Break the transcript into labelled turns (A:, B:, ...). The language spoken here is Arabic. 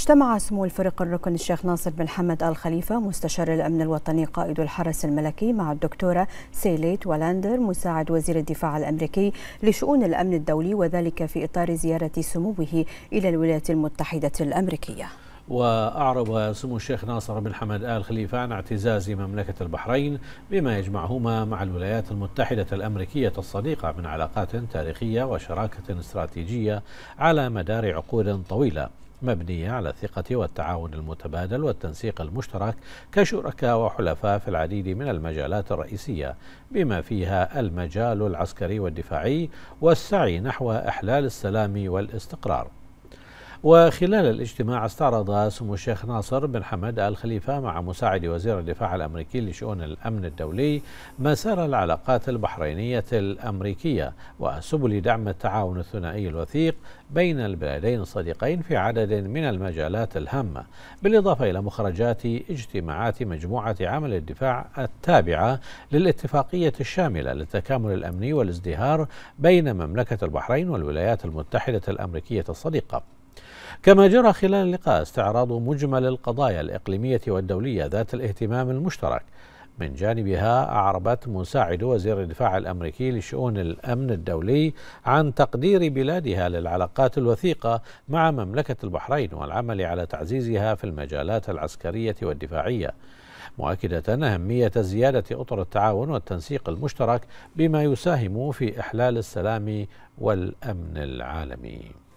A: اجتمع سمو الفريق الركن الشيخ ناصر بن حمد آل خليفة مستشار الأمن الوطني قائد الحرس الملكي مع الدكتورة سيليت ولاندر مساعد وزير الدفاع الأمريكي لشؤون الأمن الدولي وذلك في إطار زيارة سموه إلى الولايات المتحدة الأمريكية
B: وأعرب سمو الشيخ ناصر بن حمد آل خليفة عن اعتزاز مملكة البحرين بما يجمعهما مع الولايات المتحدة الأمريكية الصديقة من علاقات تاريخية وشراكة استراتيجية على مدار عقود طويلة مبنية على الثقة والتعاون المتبادل والتنسيق المشترك كشركاء وحلفاء في العديد من المجالات الرئيسية بما فيها المجال العسكري والدفاعي والسعي نحو إحلال السلام والاستقرار وخلال الاجتماع استعرض سمو الشيخ ناصر بن حمد آل خليفة مع مساعد وزير الدفاع الأمريكي لشؤون الأمن الدولي مسار العلاقات البحرينية الأمريكية وسبل دعم التعاون الثنائي الوثيق بين البلدين الصديقين في عدد من المجالات الهامة بالإضافة إلى مخرجات اجتماعات مجموعة عمل الدفاع التابعة للاتفاقية الشاملة للتكامل الأمني والازدهار بين مملكة البحرين والولايات المتحدة الأمريكية الصديقة كما جرى خلال اللقاء استعراض مجمل القضايا الإقليمية والدولية ذات الاهتمام المشترك من جانبها أعربت مساعد وزير الدفاع الأمريكي لشؤون الأمن الدولي عن تقدير بلادها للعلاقات الوثيقة مع مملكة البحرين والعمل على تعزيزها في المجالات العسكرية والدفاعية مؤكدة أهمية زيادة أطر التعاون والتنسيق المشترك بما يساهم في إحلال السلام والأمن العالمي